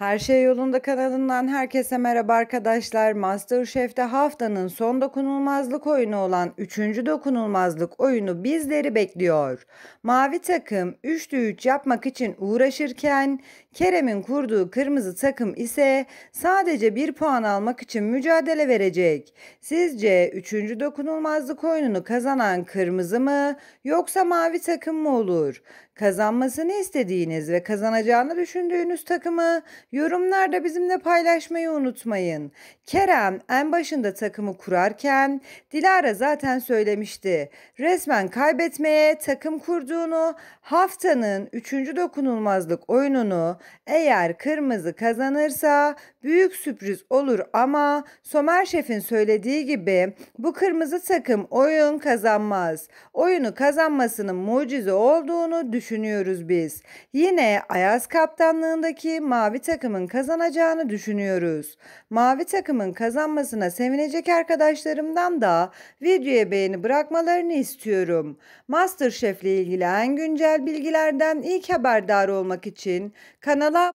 Her Şey Yolunda kanalından herkese merhaba arkadaşlar. MasterChef'te haftanın son dokunulmazlık oyunu olan 3. dokunulmazlık oyunu bizleri bekliyor. Mavi takım 3'te 3 yapmak için uğraşırken Kerem'in kurduğu kırmızı takım ise sadece 1 puan almak için mücadele verecek. Sizce 3. dokunulmazlık oyununu kazanan kırmızı mı yoksa mavi takım mı olur? Kazanmasını istediğiniz ve kazanacağını düşündüğünüz takımı Yorumlarda bizimle paylaşmayı unutmayın. Kerem en başında takımı kurarken Dilara zaten söylemişti. Resmen kaybetmeye takım kurduğunu, haftanın 3. dokunulmazlık oyununu eğer kırmızı kazanırsa büyük sürpriz olur ama Somer Şef'in söylediği gibi bu kırmızı takım oyun kazanmaz. Oyunu kazanmasının mucize olduğunu düşünüyoruz biz. Yine Ayaz kaptanlığındaki mavi takım takımın kazanacağını düşünüyoruz. Mavi takımın kazanmasına sevinecek arkadaşlarımdan da videoya beğeni bırakmalarını istiyorum. Masterchef ile ilgili en güncel bilgilerden ilk haberdar olmak için kanala